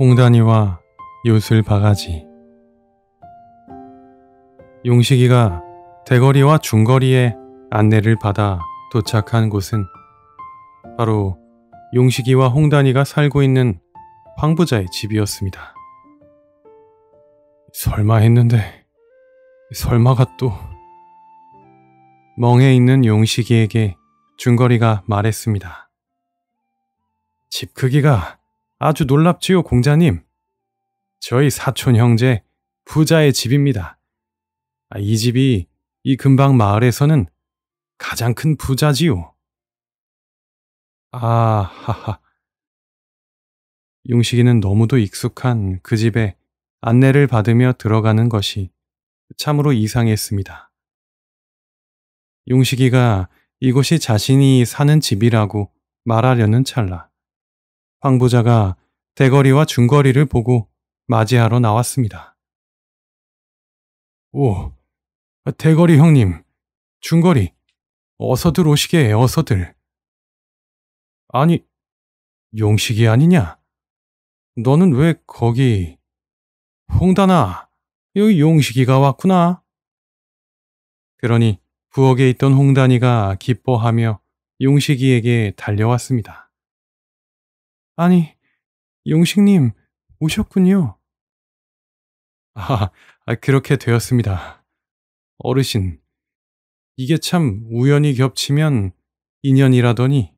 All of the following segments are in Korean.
홍단이와 요술 바가지 용식이가 대거리와 중거리의 안내를 받아 도착한 곳은 바로 용식이와 홍단이가 살고 있는 황부자의 집이었습니다. 설마 했는데, 설마가 또. 멍에 있는 용식이에게 중거리가 말했습니다. 집 크기가 아주 놀랍지요, 공자님. 저희 사촌 형제 부자의 집입니다. 아, 이 집이 이 근방 마을에서는 가장 큰 부자지요. 아, 하하. 용식이는 너무도 익숙한 그 집에 안내를 받으며 들어가는 것이 참으로 이상했습니다. 용식이가 이곳이 자신이 사는 집이라고 말하려는 찰나 황 부자가 대거리와 중거리를 보고 맞이하러 나왔습니다. 오, 대거리 형님, 중거리, 어서들 오시게, 어서들. 아니, 용식이 아니냐? 너는 왜 거기... 홍단아, 여기 용식이가 왔구나. 그러니 부엌에 있던 홍단이가 기뻐하며 용식이에게 달려왔습니다. 아니, 용식님, 오셨군요. 아, 아, 그렇게 되었습니다. 어르신, 이게 참 우연히 겹치면 인연이라더니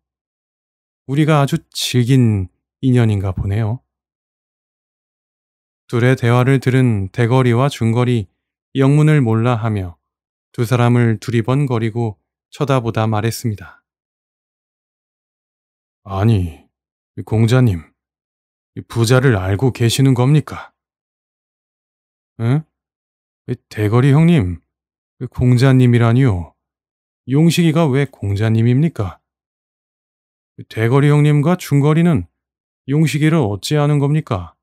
우리가 아주 질긴 인연인가 보네요. 둘의 대화를 들은 대거리와 중거리, 영문을 몰라 하며 두 사람을 두리번거리고 쳐다보다 말했습니다. 아니, 공자님, 부자를 알고 계시는 겁니까? 응? 대거리 형님, 공자님이라니요. 용식이가 왜 공자님입니까? 대거리 형님과 중거리는 용식이를 어찌 아는 겁니까?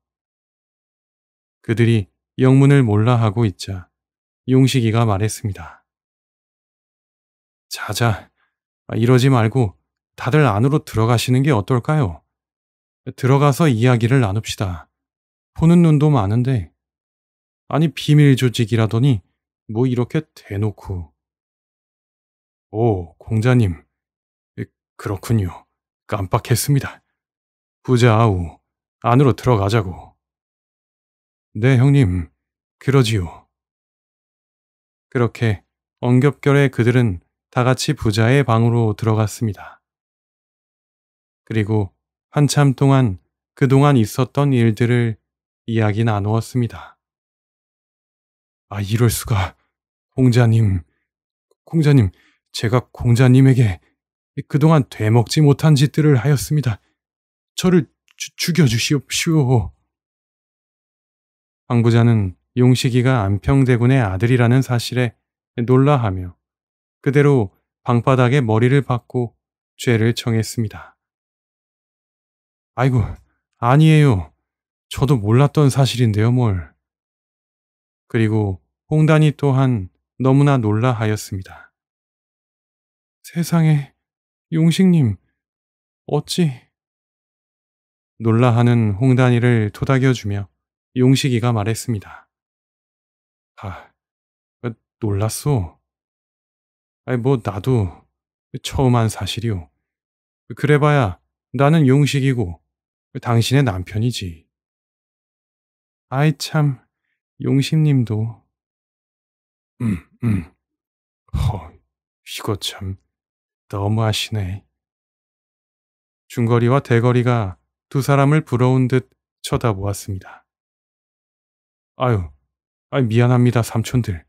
그들이 영문을 몰라 하고 있자 용식이가 말했습니다. 자자, 아, 이러지 말고 다들 안으로 들어가시는 게 어떨까요? 들어가서 이야기를 나눕시다. 보는 눈도 많은데. 아니, 비밀 조직이라더니 뭐 이렇게 대놓고. 오, 공자님. 그렇군요. 깜빡했습니다. 부자아우, 안으로 들어가자고. 네, 형님. 그러지요. 그렇게 엉겹결에 그들은 다 같이 부자의 방으로 들어갔습니다. 그리고 한참 동안 그동안 있었던 일들을 이야기 나누었습니다. 아, 이럴 수가. 공자님, 공자님, 제가 공자님에게 그동안 되먹지 못한 짓들을 하였습니다. 저를 주, 죽여주시옵시오. 황부자는 용식이가 안평대군의 아들이라는 사실에 놀라하며 그대로 방바닥에 머리를 박고 죄를 청했습니다. 아이고, 아니에요. 저도 몰랐던 사실인데요, 뭘. 그리고 홍단이 또한 너무나 놀라하였습니다. 세상에, 용식님, 어찌? 놀라하는 홍단이를 토닥여주며 용식이가 말했습니다. 아, 어, 놀랐소. 아이, 뭐, 나도 처음 한 사실이오. 그래봐야 나는 용식이고 그 당신의 남편이지. 아이 참, 용심님도. 음, 음. 허, 이거 참 너무하시네. 중거리와 대거리가 두 사람을 부러운 듯 쳐다보았습니다. 아유, 아이 미안합니다, 삼촌들.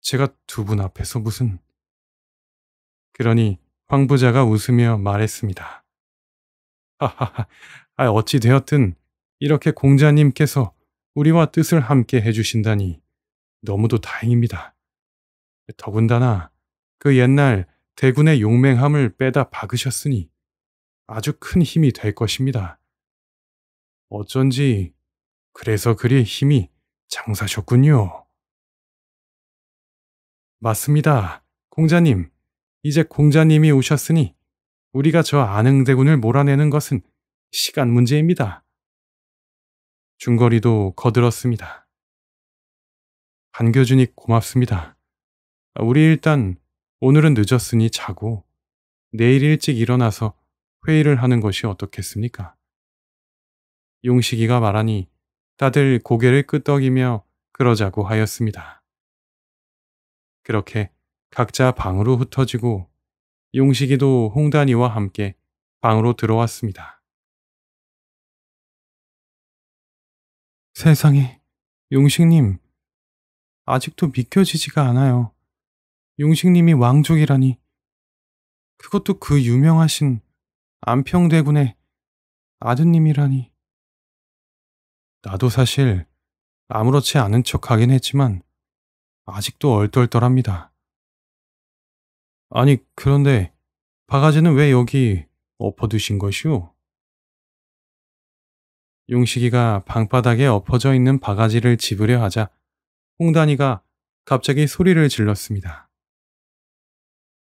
제가 두 분 앞에서 무슨... 그러니 황부자가 웃으며 말했습니다. 하하하, 아 어찌 되었든 이렇게 공자님께서 우리와 뜻을 함께 해주신다니 너무도 다행입니다. 더군다나 그 옛날 대군의 용맹함을 빼다 박으셨으니 아주 큰 힘이 될 것입니다. 어쩐지 그래서 그리 힘이 장사셨군요. 맞습니다. 공자님, 이제 공자님이 오셨으니 우리가 저 안흥대군을 몰아내는 것은 시간 문제입니다. 중거리도 거들었습니다. 반겨주니 고맙습니다. 우리 일단 오늘은 늦었으니 자고 내일 일찍 일어나서 회의를 하는 것이 어떻겠습니까? 용식이가 말하니 다들 고개를 끄덕이며 그러자고 하였습니다. 그렇게 각자 방으로 흩어지고 용식이도 홍단이와 함께 방으로 들어왔습니다. 세상에, 용식님, 아직도 믿겨지지가 않아요. 용식님이 왕족이라니. 그것도 그 유명하신 안평대군의 아드님이라니. 나도 사실 아무렇지 않은 척 하긴 했지만 아직도 얼떨떨합니다. 아니, 그런데 바가지는 왜 여기 엎어두신 것이오? 용식이가 방바닥에 엎어져 있는 바가지를 집으려 하자 홍단이가 갑자기 소리를 질렀습니다.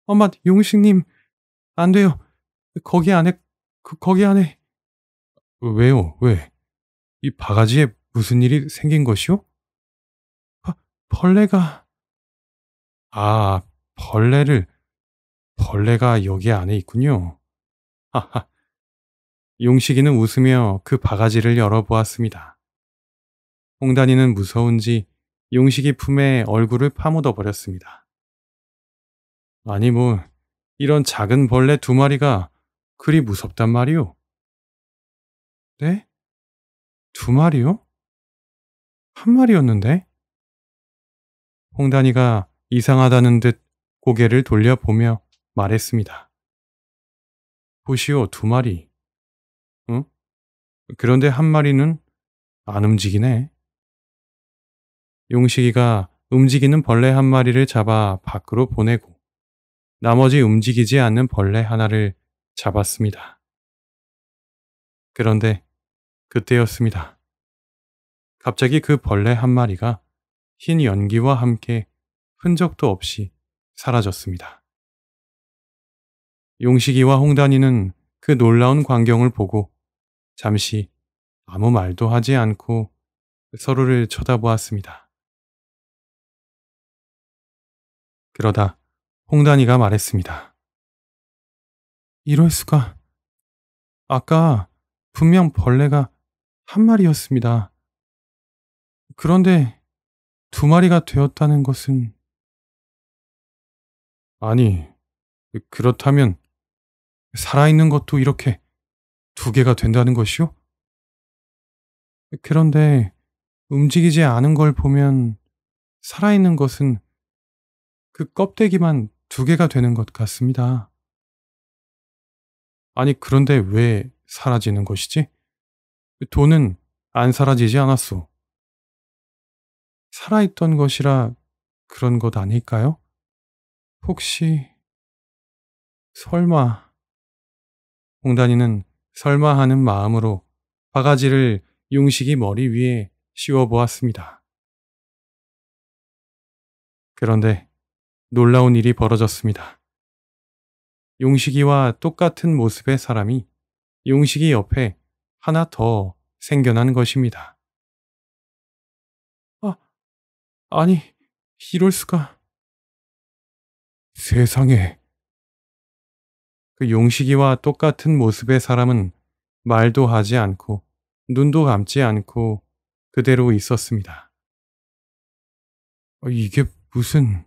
엄마, 용식님, 안 돼요. 거기 안에, 그, 거기 안에. 왜요, 왜? 이 바가지에 무슨 일이 생긴 것이오? 바, 아, 벌레가. 아, 벌레를, 벌레가 여기 안에 있군요. 하하, 용식이는 웃으며 그 바가지를 열어보았습니다. 홍단이는 무서운지 용식이 품에 얼굴을 파묻어 버렸습니다. 아니 뭐 이런 작은 벌레 두 마리가 그리 무섭단 말이오. 네? 두 마리요? 한 마리였는데? 홍단이가 이상하다는 듯 고개를 돌려보며 말했습니다. 보시오, 두 마리. 응? 그런데 한 마리는 안 움직이네. 용식이가 움직이는 벌레 한 마리를 잡아 밖으로 보내고 나머지 움직이지 않는 벌레 하나를 잡았습니다. 그런데 그때였습니다. 갑자기 그 벌레 한 마리가 흰 연기와 함께 흔적도 없이 사라졌습니다. 용식이와 홍단이는 그 놀라운 광경을 보고 잠시 아무 말도 하지 않고 서로를 쳐다보았습니다. 그러다 홍단이가 말했습니다. 이럴 수가. 아까 분명 벌레가 한 마리였습니다. 그런데 두 마리가 되었다는 것은 아니, 그렇다면 살아있는 것도 이렇게 두 개가 된다는 것이요? 그런데 움직이지 않은 걸 보면 살아있는 것은 그 껍데기만 두 개가 되는 것 같습니다. 아니, 그런데 왜 사라지는 것이지? 돈은 안 사라지지 않았소. 살아있던 것이라 그런 것 아닐까요? 혹시, 설마, 홍단이는 설마 하는 마음으로 바가지를 용식이 머리 위에 씌워 보았습니다. 그런데 놀라운 일이 벌어졌습니다. 용식이와 똑같은 모습의 사람이 용식이 옆에 하나 더 생겨난 것입니다. 아, 아니, 이럴 수가. 세상에, 그 용식이와 똑같은 모습의 사람은 말도 하지 않고 눈도 감지 않고 그대로 있었습니다. 어, 이게 무슨...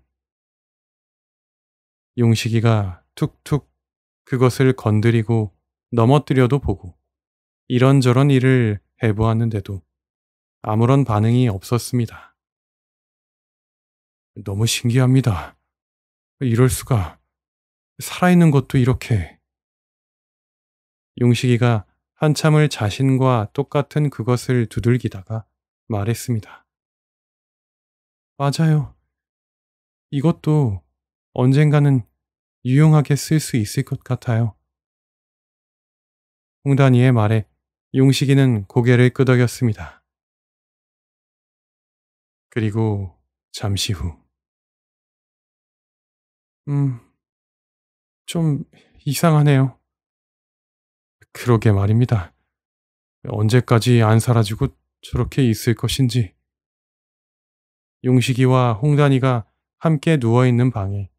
용식이가 툭툭 그것을 건드리고 넘어뜨려도 보고 이런저런 일을 해보았는데도 아무런 반응이 없었습니다. 너무 신기합니다. 이럴 수가. 살아있는 것도 이렇게. 용식이가 한참을 자신과 똑같은 그것을 두들기다가 말했습니다. 맞아요. 이것도 언젠가는 유용하게 쓸 수 있을 것 같아요. 홍단이의 말에 용식이는 고개를 끄덕였습니다. 그리고 잠시 후. 음, 좀 이상하네요. 그러게 말입니다. 언제까지 안 사라지고 저렇게 있을 것인지. 용식이와 홍단이가 함께 누워있는 방에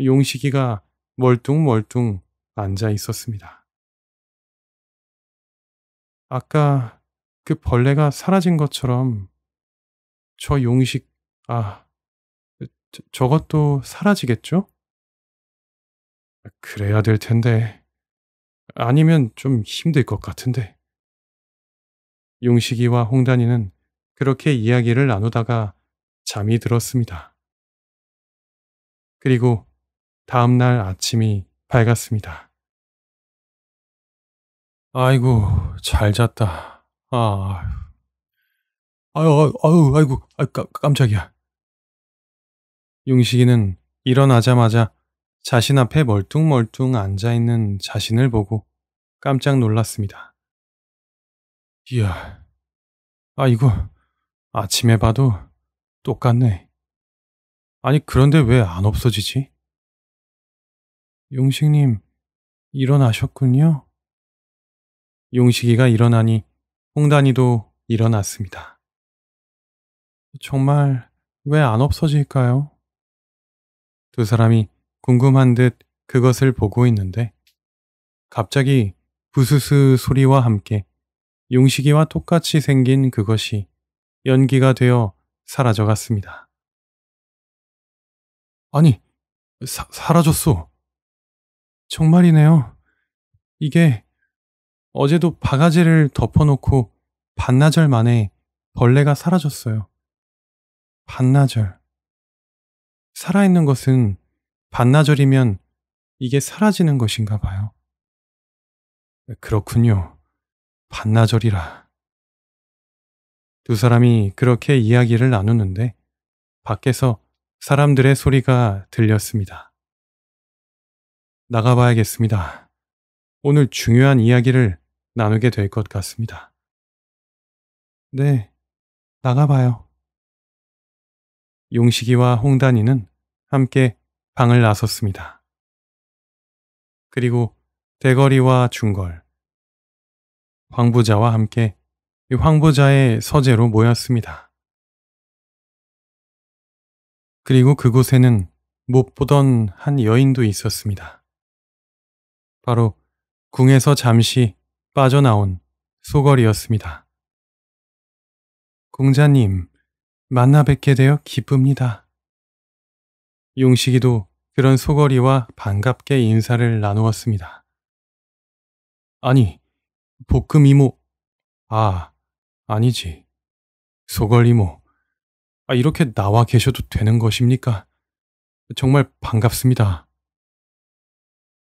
용식이가 멀뚱멀뚱 앉아 있었습니다. 아까 그 벌레가 사라진 것처럼 저 용식, 아, 저, 저것도 사라지겠죠? 그래야 될 텐데. 아니면 좀 힘들 것 같은데. 용식이와 홍단이는 그렇게 이야기를 나누다가 잠이 들었습니다. 그리고 다음 날 아침이 밝았습니다. 아이고, 잘 잤다. 아, 아유, 아유, 아이고, 아유, 깜, 깜짝이야. 용식이는 일어나자마자 자신 앞에 멀뚱멀뚱 앉아 있는 자신을 보고 깜짝 놀랐습니다. 이야, 아, 이거 아침에 봐도 똑같네. 아니, 그런데 왜 안 없어지지? 용식님, 일어나셨군요? 용식이가 일어나니 홍단이도 일어났습니다. 정말 왜 안 없어질까요? 두 사람이 궁금한 듯 그것을 보고 있는데 갑자기 부스스 소리와 함께 용식이와 똑같이 생긴 그것이 연기가 되어 사라져갔습니다. 아니, 사, 사라졌어. 정말이네요. 이게 어제도 바가지를 덮어놓고 반나절 만에 벌레가 사라졌어요. 반나절. 살아있는 것은 반나절이면 이게 사라지는 것인가 봐요. 네, 그렇군요. 반나절이라. 두 사람이 그렇게 이야기를 나누는데 밖에서 사람들의 소리가 들렸습니다. 나가봐야겠습니다. 오늘 중요한 이야기를 나누게 될 것 같습니다. 네, 나가봐요. 용식이와 홍단이는 함께 방을 나섰습니다. 그리고 대거리와 중걸, 황부자와 함께 황부자의 서재로 모였습니다. 그리고 그곳에는 못 보던 한 여인도 있었습니다. 바로 궁에서 잠시 빠져나온 소걸이었습니다. 공자님, 만나 뵙게 되어 기쁩니다. 용식이도 그런 소거리와 반갑게 인사를 나누었습니다. 아니, 복금 이모. 아, 아니지. 소걸 이모. 아, 이렇게 나와 계셔도 되는 것입니까? 정말 반갑습니다.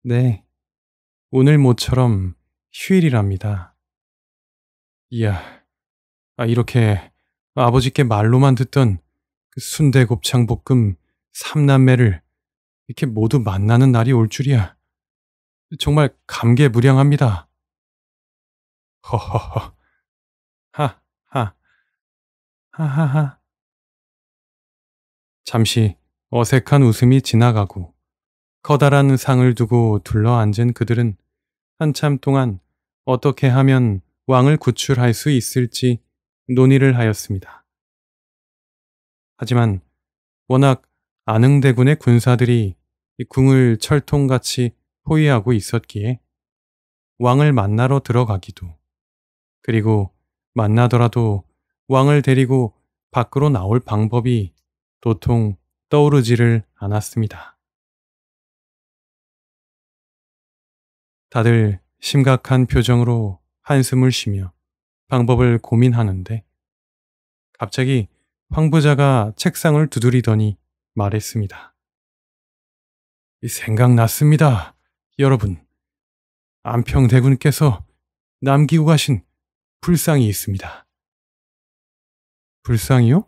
네. 오늘 모처럼 휴일이랍니다. 이야, 아, 이렇게 아버지께 말로만 듣던 그 순대곱창 볶음 삼남매를 이렇게 모두 만나는 날이 올 줄이야. 정말 감개무량합니다. 허허허. 하하. 하하하. 잠시 어색한 웃음이 지나가고 커다란 상을 두고 둘러앉은 그들은 한참 동안 어떻게 하면 왕을 구출할 수 있을지 논의를 하였습니다. 하지만 워낙 안흥대군의 군사들이 이 궁을 철통같이 포위하고 있었기에 왕을 만나러 들어가기도 그리고 만나더라도 왕을 데리고 밖으로 나올 방법이 도통 떠오르지를 않았습니다. 다들 심각한 표정으로 한숨을 쉬며 방법을 고민하는데 갑자기 황부자가 책상을 두드리더니 말했습니다. 생각났습니다. 여러분, 안평대군께서 남기고 가신 불상이 있습니다. 불상이요?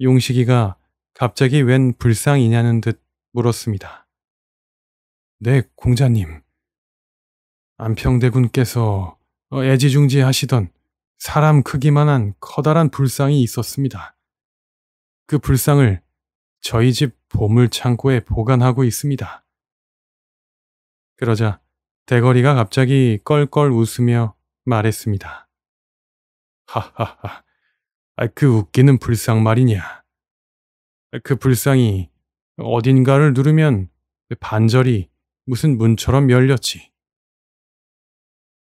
용식이가 갑자기 웬 불상이냐는 듯 물었습니다. 네, 공자님. 안평대군께서 애지중지 하시던 사람 크기만한 커다란 불상이 있었습니다. 그 불상을 저희 집 보물창고에 보관하고 있습니다. 그러자 대거리가 갑자기 껄껄 웃으며 말했습니다. 하하하, 아, 그 웃기는 불상 말이냐. 그 불상이 어딘가를 누르면 반절이 무슨 문처럼 열렸지.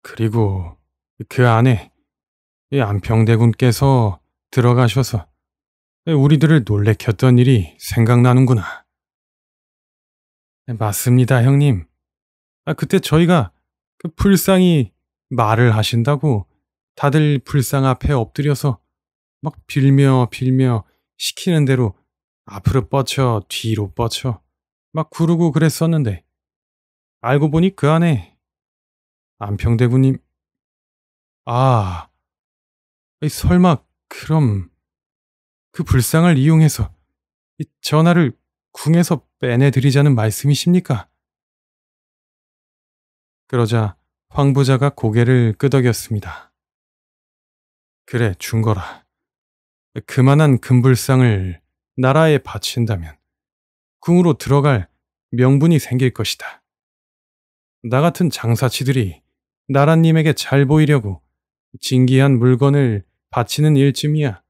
그리고 그 안에 안평대군께서 들어가셔서 우리들을 놀래켰던 일이 생각나는구나. 네, 맞습니다, 형님. 아, 그때 저희가 그 불쌍히 말을 하신다고 다들 불상 앞에 엎드려서 막 빌며 빌며 시키는 대로 앞으로 뻗쳐 뒤로 뻗쳐 막 구르고 그랬었는데 알고 보니 그 안에 안평대군님 아 설마 그럼 그 불상을 이용해서 이 전하를 궁에서 빼내드리자는 말씀이십니까? 그러자 황부자가 고개를 끄덕였습니다. 그래, 준 거라. 그만한 금불상을 나라에 바친다면 궁으로 들어갈 명분이 생길 것이다. 나 같은 장사치들이 나라님에게 잘 보이려고 진귀한 물건을 바치는 일쯤이야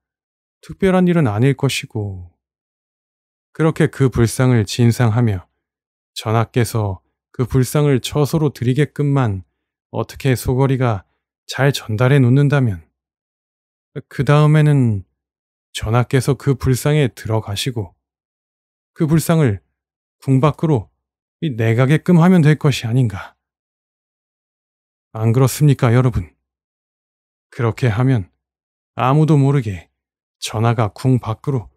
특별한 일은 아닐 것이고. 그렇게 그 불상을 진상하며 전하께서 그 불상을 처소로 드리게끔만 어떻게 소거리가 잘 전달해 놓는다면 그 다음에는 전하께서 그 불상에 들어가시고 그 불상을 궁 밖으로 내가게끔 하면 될 것이 아닌가. 안 그렇습니까, 여러분? 그렇게 하면 아무도 모르게 전하가 궁 밖으로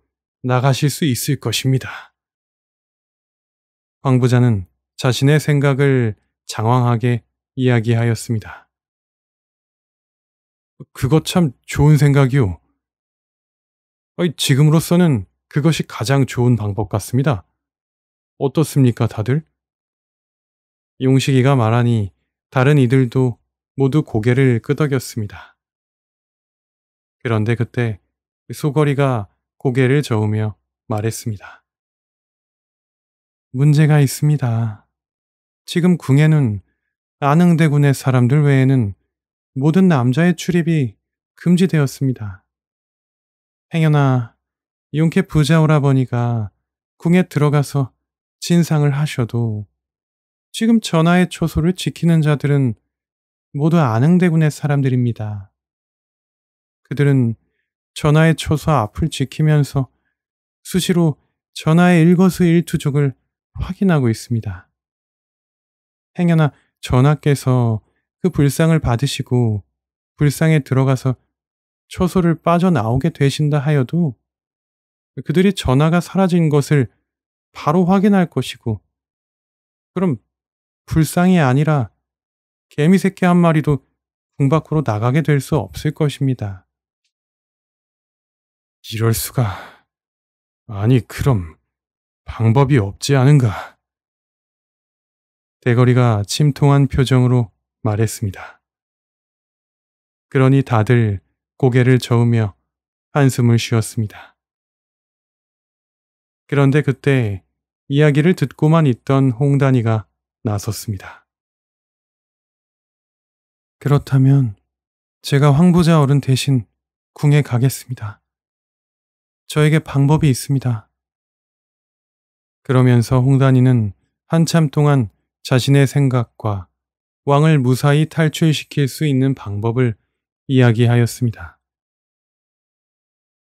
나가실 수 있을 것입니다. 황부자는 자신의 생각을 장황하게 이야기하였습니다. 그것 참 좋은 생각이요. 지금으로서는 그것이 가장 좋은 방법 같습니다. 어떻습니까, 다들? 용식이가 말하니 다른 이들도 모두 고개를 끄덕였습니다. 그런데 그때 소거리가 고개를 저으며 말했습니다. 문제가 있습니다. 지금 궁에는 안흥대군의 사람들 외에는 모든 남자의 출입이 금지되었습니다. 행여나 용케 부자 오라버니가 궁에 들어가서 진상을 하셔도 지금 전하의 초소를 지키는 자들은 모두 안흥대군의 사람들입니다. 그들은 전하의 초사 앞을 지키면서 수시로 전하의 일거수일투족을 확인하고 있습니다. 행여나 전하께서 그 불상을 받으시고 불상에 들어가서 초소를 빠져나오게 되신다 하여도 그들이 전하가 사라진 것을 바로 확인할 것이고 그럼 불상이 아니라 개미 새끼 한 마리도 궁 밖으로 나가게 될 수 없을 것입니다. 이럴 수가. 아니, 그럼 방법이 없지 않은가. 대거리가 침통한 표정으로 말했습니다. 그러니 다들 고개를 저으며 한숨을 쉬었습니다. 그런데 그때 이야기를 듣고만 있던 홍단이가 나섰습니다. 그렇다면 제가 황부자 어른 대신 궁에 가겠습니다. 저에게 방법이 있습니다. 그러면서 홍단이는 한참 동안 자신의 생각과 왕을 무사히 탈출시킬 수 있는 방법을 이야기하였습니다.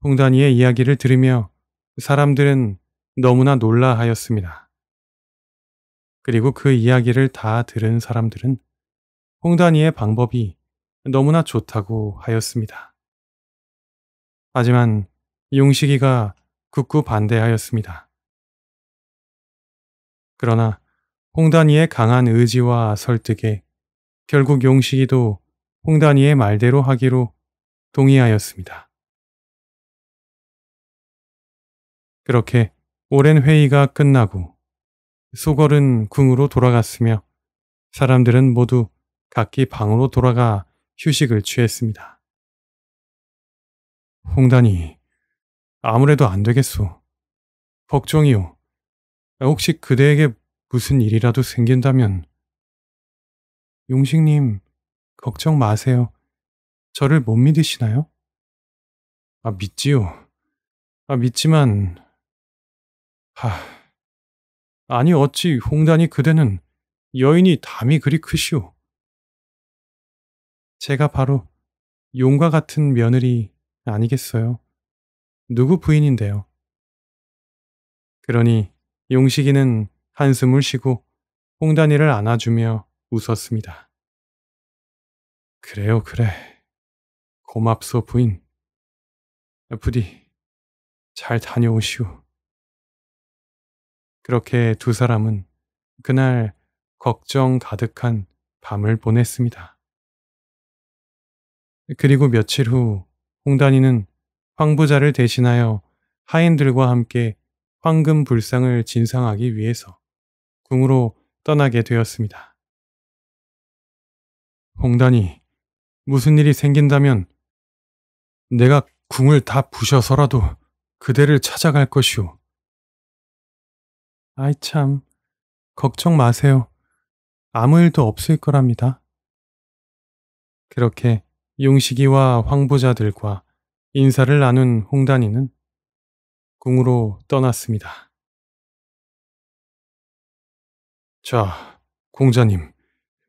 홍단이의 이야기를 들으며 사람들은 너무나 놀라하였습니다. 그리고 그 이야기를 다 들은 사람들은 홍단이의 방법이 너무나 좋다고 하였습니다. 하지만 용식이가 굳구 반대하였습니다. 그러나 홍단이의 강한 의지와 설득에 결국 용식이도 홍단이의 말대로 하기로 동의하였습니다. 그렇게 오랜 회의가 끝나고 소걸은 궁으로 돌아갔으며 사람들은 모두 각기 방으로 돌아가 휴식을 취했습니다. 홍단이 아무래도 안 되겠소. 걱정이요. 혹시 그대에게 무슨 일이라도 생긴다면. 용식님, 걱정 마세요. 저를 못 믿으시나요? 아, 믿지요. 아, 믿지만, 하. 아니, 어찌 홍단이 그대는 여인이 담이 그리 크시오. 제가 바로 용과 같은 며느리 아니겠어요? 누구 부인인데요. 그러니 용식이는 한숨을 쉬고 홍단이를 안아주며 웃었습니다. 그래요, 그래. 고맙소, 부인. 부디 잘 다녀오시오. 그렇게 두 사람은 그날 걱정 가득한 밤을 보냈습니다. 그리고 며칠 후 홍단이는 황부자를 대신하여 하인들과 함께 황금 불상을 진상하기 위해서 궁으로 떠나게 되었습니다. 홍단이 무슨 일이 생긴다면 내가 궁을 다 부셔서라도 그대를 찾아갈 것이오. 아이 참, 걱정 마세요. 아무 일도 없을 거랍니다. 그렇게 용식이와 황부자들과 인사를 나눈 홍단이는 궁으로 떠났습니다. 자, 공자님,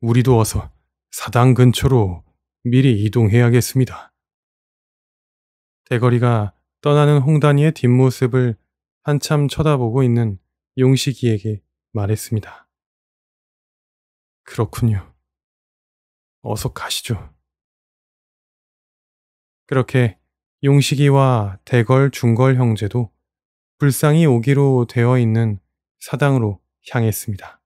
우리도 어서 사당 근처로 미리 이동해야겠습니다. 대거리가 떠나는 홍단이의 뒷모습을 한참 쳐다보고 있는 용식이에게 말했습니다. 그렇군요. 어서 가시죠. 그렇게 용식이와 대걸 중걸 형제도 불상이 오기로 되어 있는 사당으로 향했습니다.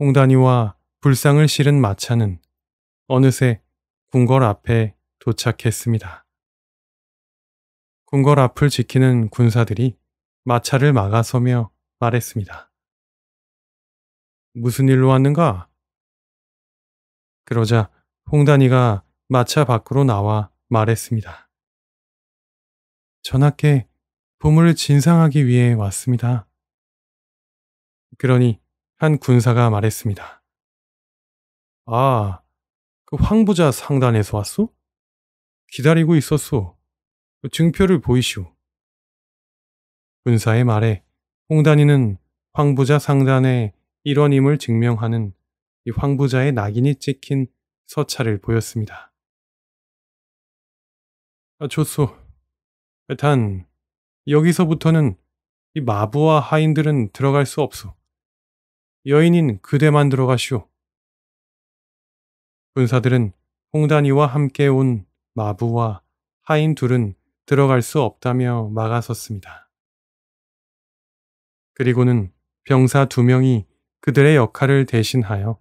홍단이와 불상을 실은 마차는 어느새 궁궐 앞에 도착했습니다. 궁궐 앞을 지키는 군사들이 마차를 막아서며 말했습니다. 무슨 일로 왔는가? 그러자 홍단이가 마차 밖으로 나와 말했습니다. 전하께 보물을 진상하기 위해 왔습니다. 그러니 한 군사가 말했습니다. 아, 그 황부자 상단에서 왔소? 기다리고 있었소. 그 증표를 보이시오. 군사의 말에 홍단이는 황부자 상단의 일원임을 증명하는 이 황부자의 낙인이 찍힌 서찰을 보였습니다. 아, 좋소. 단 여기서부터는 이 마부와 하인들은 들어갈 수 없소. 여인인 그대만 들어가시오. 군사들은 홍단이와 함께 온 마부와 하인 둘은 들어갈 수 없다며 막아섰습니다. 그리고는 병사 두 명이 그들의 역할을 대신하여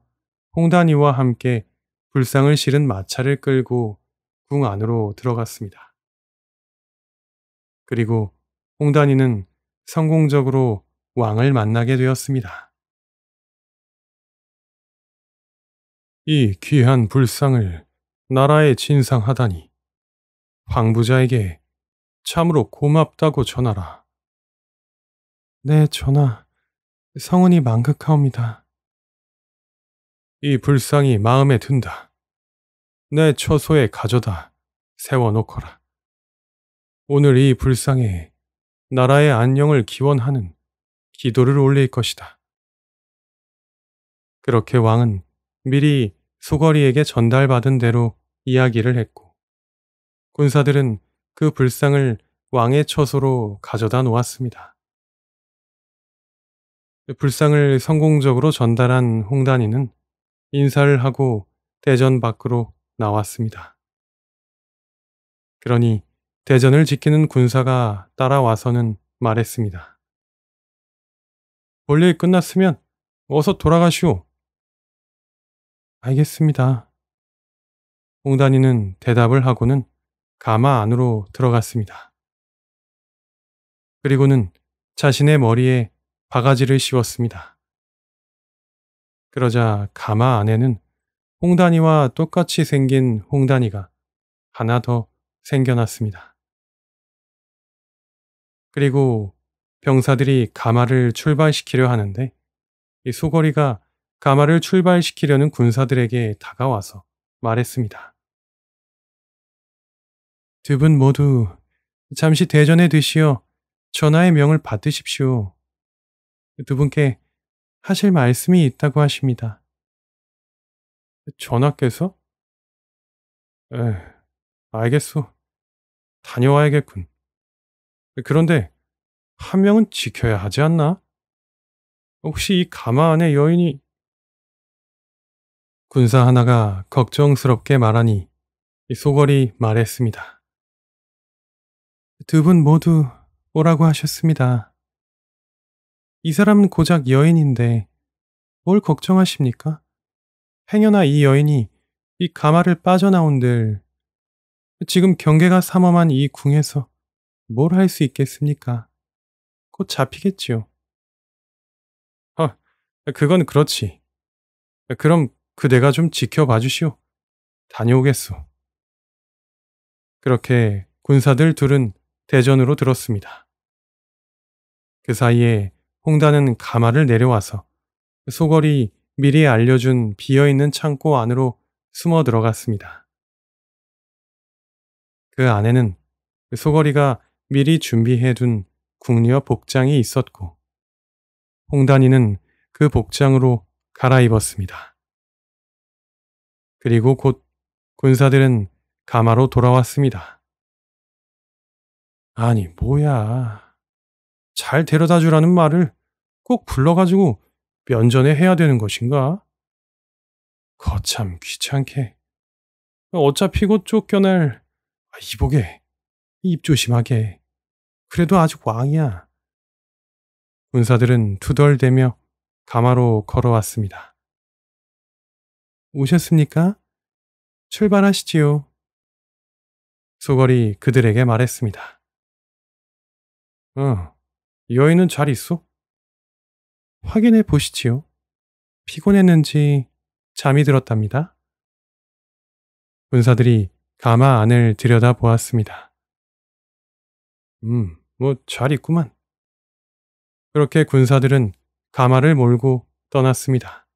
홍단이와 함께 불상을 실은 마차를 끌고 궁 안으로 들어갔습니다. 그리고 홍단이는 성공적으로 왕을 만나게 되었습니다. 이 귀한 불상을 나라에 진상하다니 황부자에게 참으로 고맙다고 전하라. 네, 전하. 성은이 망극하옵니다. 이 불상이 마음에 든다. 내 처소에 가져다 세워놓거라. 오늘 이 불상에 나라의 안녕을 기원하는 기도를 올릴 것이다. 그렇게 왕은 미리 소거리에게 전달받은 대로 이야기를 했고 군사들은 그 불상을 왕의 처소로 가져다 놓았습니다. 불상을 성공적으로 전달한 홍단이는 인사를 하고 대전 밖으로 나왔습니다. 그러니 대전을 지키는 군사가 따라와서는 말했습니다. 볼래 끝났으면 어서 돌아가시오. 알겠습니다. 홍단이는 대답을 하고는 가마 안으로 들어갔습니다. 그리고는 자신의 머리에 바가지를 씌웠습니다. 그러자 가마 안에는 홍단이와 똑같이 생긴 홍단이가 하나 더 생겨났습니다. 그리고 병사들이 가마를 출발시키려 하는데 이 소거리가 가마를 출발시키려는 군사들에게 다가와서 말했습니다. 두 분 모두 잠시 대전에 드시어 전하의 명을 받으십시오. 두 분께 하실 말씀이 있다고 하십니다. 전하께서? 에, 알겠소. 다녀와야겠군. 그런데 한 명은 지켜야 하지 않나? 혹시 이 가마 안의 여인이 군사 하나가 걱정스럽게 말하니 소걸이 말했습니다. 두 분 모두 오라고 하셨습니다. 이 사람은 고작 여인인데 뭘 걱정하십니까? 행여나 이 여인이 이 가마를 빠져나온들 지금 경계가 삼엄한 이 궁에서 뭘할수 있겠습니까? 곧 잡히겠지요. 헐, 그건 그렇지. 그럼 그대가 좀 지켜봐 주시오. 다녀오겠소. 그렇게 군사들 둘은 대전으로 들었습니다. 그 사이에 홍단은 가마를 내려와서 소걸이 미리 알려준 비어있는 창고 안으로 숨어 들어갔습니다. 그 안에는 소걸이가 미리 준비해둔 궁녀 복장이 있었고 홍단이는 그 복장으로 갈아입었습니다. 그리고 곧 군사들은 가마로 돌아왔습니다. 아니 뭐야. 잘 데려다 주라는 말을 꼭 불러가지고 면전에 해야 되는 것인가? 거참 귀찮게. 어차피 곧 쫓겨날 아, 이복에 입 조심하게. 그래도 아직 왕이야. 군사들은 투덜대며 가마로 걸어왔습니다. 오셨습니까? 출발하시지요. 소걸이 그들에게 말했습니다. 어, 여인은 잘 있어? 확인해 보시지요. 피곤했는지 잠이 들었답니다. 군사들이 가마 안을 들여다보았습니다. 음, 뭐잘 있구만. 그렇게 군사들은 가마를 몰고 떠났습니다.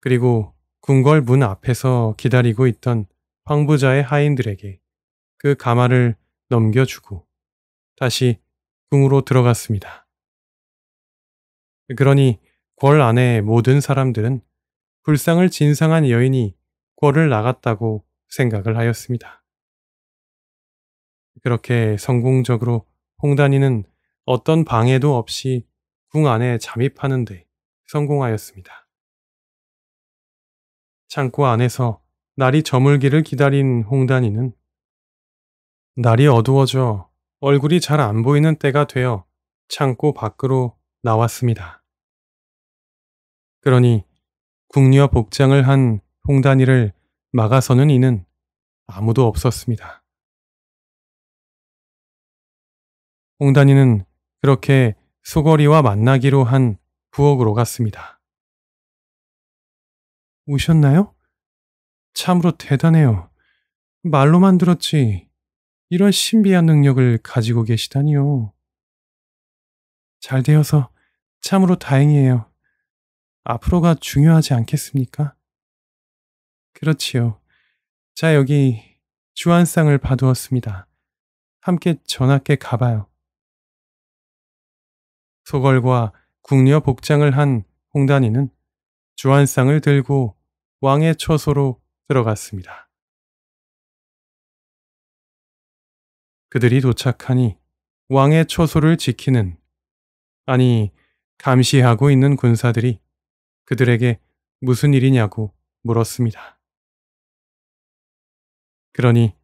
그리고 궁궐 문 앞에서 기다리고 있던 황부자의 하인들에게 그 가마를 넘겨주고 다시 궁으로 들어갔습니다. 그러니 궐 안에 모든 사람들은 불상을 진상한 여인이 궐을 나갔다고 생각을 하였습니다. 그렇게 성공적으로 홍단이는 어떤 방해도 없이 궁 안에 잠입하는 데 성공하였습니다. 창고 안에서 날이 저물기를 기다린 홍단이는 날이 어두워져 얼굴이 잘 안 보이는 때가 되어 창고 밖으로 나왔습니다. 그러니 궁녀 복장을 한 홍단이를 막아서는 이는 아무도 없었습니다. 옹단이는 그렇게 소거리와 만나기로 한 부엌으로 갔습니다. 오셨나요? 참으로 대단해요. 말로만 들었지 이런 신비한 능력을 가지고 계시다니요. 잘 되어서 참으로 다행이에요. 앞으로가 중요하지 않겠습니까? 그렇지요. 자, 여기 주안상을 봐두었습니다. 함께 전학께 가봐요. 소걸과 궁녀 복장을 한 홍단이는 주안상을 들고 왕의 처소로 들어갔습니다. 그들이 도착하니 왕의 처소를 지키는 아니 감시하고 있는 군사들이 그들에게 무슨 일이냐고 물었습니다. 그러니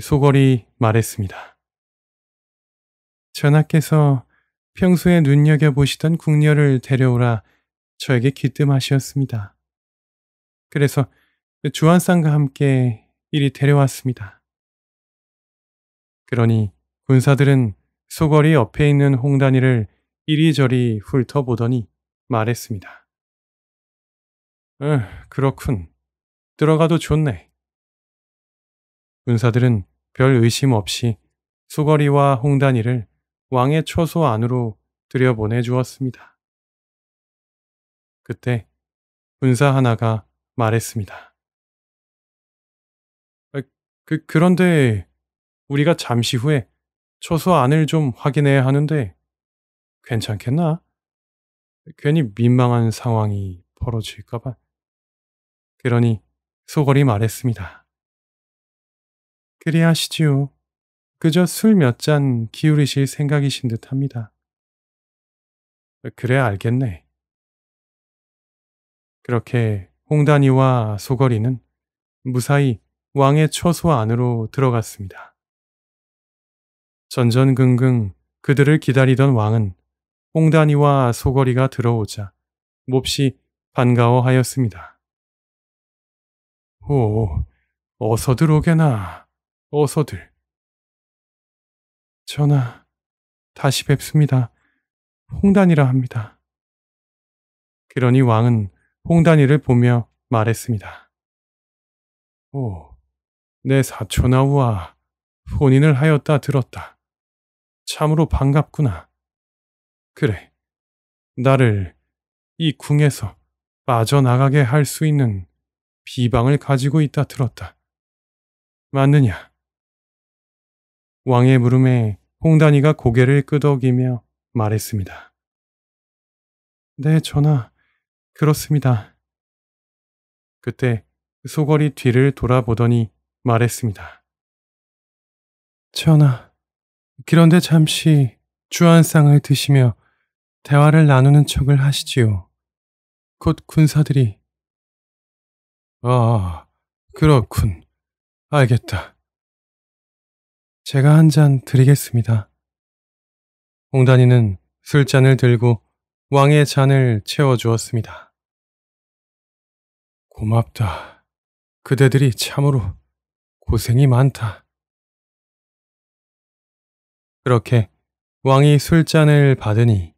소걸이 말했습니다. 전하께서 평소에 눈여겨보시던 궁녀를 데려오라 저에게 귀뜸하시었습니다. 그래서 그 주한상과 함께 이리 데려왔습니다. 그러니 군사들은 소거리 옆에 있는 홍단이를 이리저리 훑어보더니 말했습니다. 응, 어, 그렇군. 들어가도 좋네. 군사들은 별 의심 없이 소거리와 홍단이를 왕의 초소 안으로 들여보내 주었습니다. 그때 군사 하나가 말했습니다. 아, 그, 그런데 우리가 잠시 후에 초소 안을 좀 확인해야 하는데 괜찮겠나? 괜히 민망한 상황이 벌어질까봐. 그러니 소걸이 말했습니다. 그리하시지요. 그저 술 몇 잔 기울이실 생각이신 듯 합니다. 그래 알겠네. 그렇게 홍단이와 소거리는 무사히 왕의 초소 안으로 들어갔습니다. 전전긍긍 그들을 기다리던 왕은 홍단이와 소거리가 들어오자 몹시 반가워하였습니다. 오, 어서 들오게나, 어서들. 전하, 다시 뵙습니다. 홍단이라 합니다. 그러니 왕은 홍단이를 보며 말했습니다. 오, 내 사촌아우와 혼인을 하였다 들었다. 참으로 반갑구나. 그래, 나를 이 궁에서 빠져나가게 할 수 있는 비방을 가지고 있다 들었다. 맞느냐? 왕의 물음에 홍단이가 고개를 끄덕이며 말했습니다. 네, 전하. 그렇습니다. 그때 소걸이 뒤를 돌아보더니 말했습니다. 전하, 그런데 잠시 주안상을 드시며 대화를 나누는 척을 하시지요. 곧 군사들이. 아, 그렇군. 알겠다. 제가 한 잔 드리겠습니다. 홍단이는 술잔을 들고 왕의 잔을 채워주었습니다. 고맙다. 그대들이 참으로 고생이 많다. 그렇게 왕이 술잔을 받으니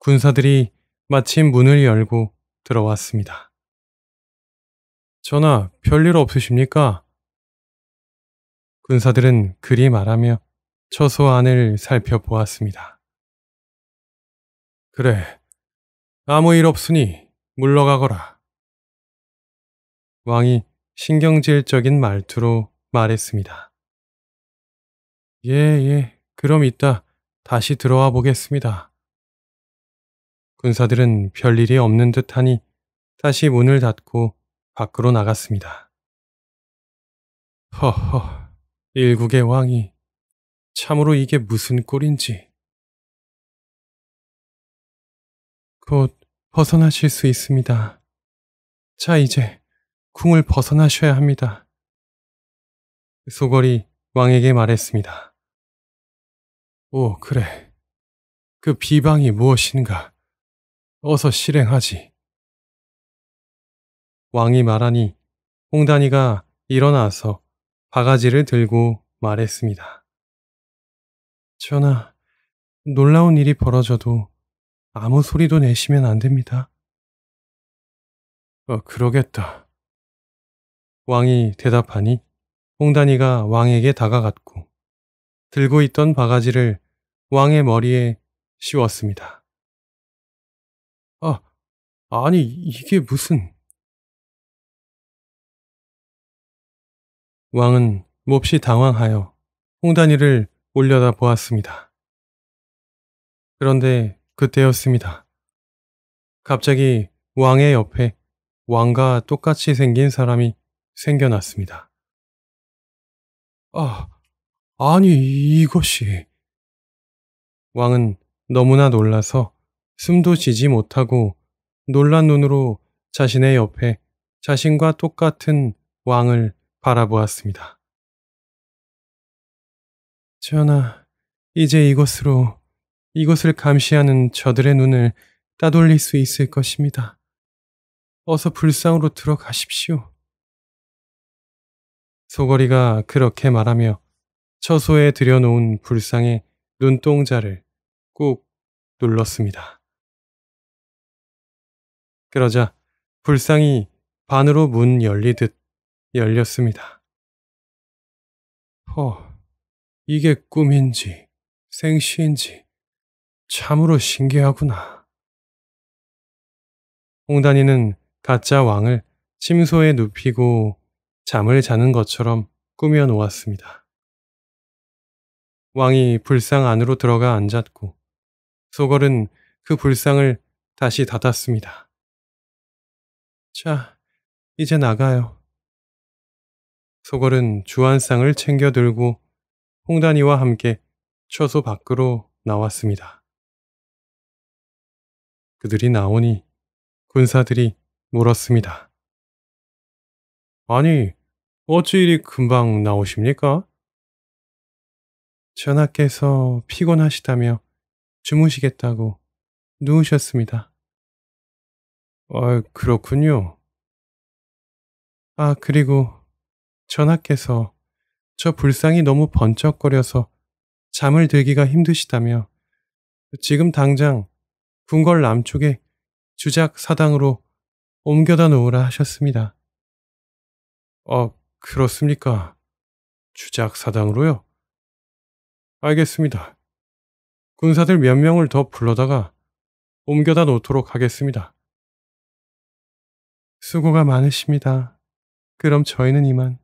군사들이 마침 문을 열고 들어왔습니다. 전하, 별일 없으십니까? 군사들은 그리 말하며 처소 안을 살펴보았습니다. 그래, 아무 일 없으니 물러가거라. 왕이 신경질적인 말투로 말했습니다. 예, 예, 그럼 이따 다시 들어와 보겠습니다. 군사들은 별일이 없는 듯 하니 다시 문을 닫고 밖으로 나갔습니다. 허허. 일국의 왕이 참으로 이게 무슨 꼴인지 곧 벗어나실 수 있습니다. 자 이제 궁을 벗어나셔야 합니다. 소걸이 왕에게 말했습니다. 오 그래 그 비방이 무엇인가 어서 실행하지. 왕이 말하니 홍단이가 일어나서 바가지를 들고 말했습니다. 전하, 놀라운 일이 벌어져도 아무 소리도 내시면 안 됩니다. 어, 그러겠다. 왕이 대답하니 홍단이가 왕에게 다가갔고 들고 있던 바가지를 왕의 머리에 씌웠습니다. 아, 아니 이게 무슨... 왕은 몹시 당황하여 홍단이를 올려다 보았습니다. 그런데 그때였습니다. 갑자기 왕의 옆에 왕과 똑같이 생긴 사람이 생겨났습니다. 아, 아니, 이것이. 왕은 너무나 놀라서 숨도 쉬지 못하고 놀란 눈으로 자신의 옆에 자신과 똑같은 왕을 바라보았습니다. 전하, 이제 이것으로 이것을 감시하는 저들의 눈을 따돌릴 수 있을 것입니다. 어서 불상으로 들어가십시오. 소거리가 그렇게 말하며 처소에 들여놓은 불상의 눈동자를 꾹 눌렀습니다. 그러자 불상이 반으로 문 열리듯 열렸습니다. 허, 어, 이게 꿈인지 생시인지 참으로 신기하구나. 홍단이는 가짜 왕을 침소에 눕히고 잠을 자는 것처럼 꾸며 놓았습니다. 왕이 불상 안으로 들어가 앉았고 소걸은 그 불상을 다시 닫았습니다. 자, 이제 나가요. 소걸은 주안상을 챙겨 들고 홍단이와 함께 처소 밖으로 나왔습니다. 그들이 나오니 군사들이 물었습니다. 아니, 어찌 이리 금방 나오십니까? 전하께서 피곤하시다며 주무시겠다고 누우셨습니다. 아, 그렇군요. 아, 그리고 전하께서 저 불상이 너무 번쩍거려서 잠을 들기가 힘드시다며 지금 당장 궁궐 남쪽에 주작 사당으로 옮겨다 놓으라 하셨습니다. 어, 그렇습니까? 주작 사당으로요? 알겠습니다. 군사들 몇 명을 더 불러다가 옮겨다 놓도록 하겠습니다. 수고가 많으십니다. 그럼 저희는 이만.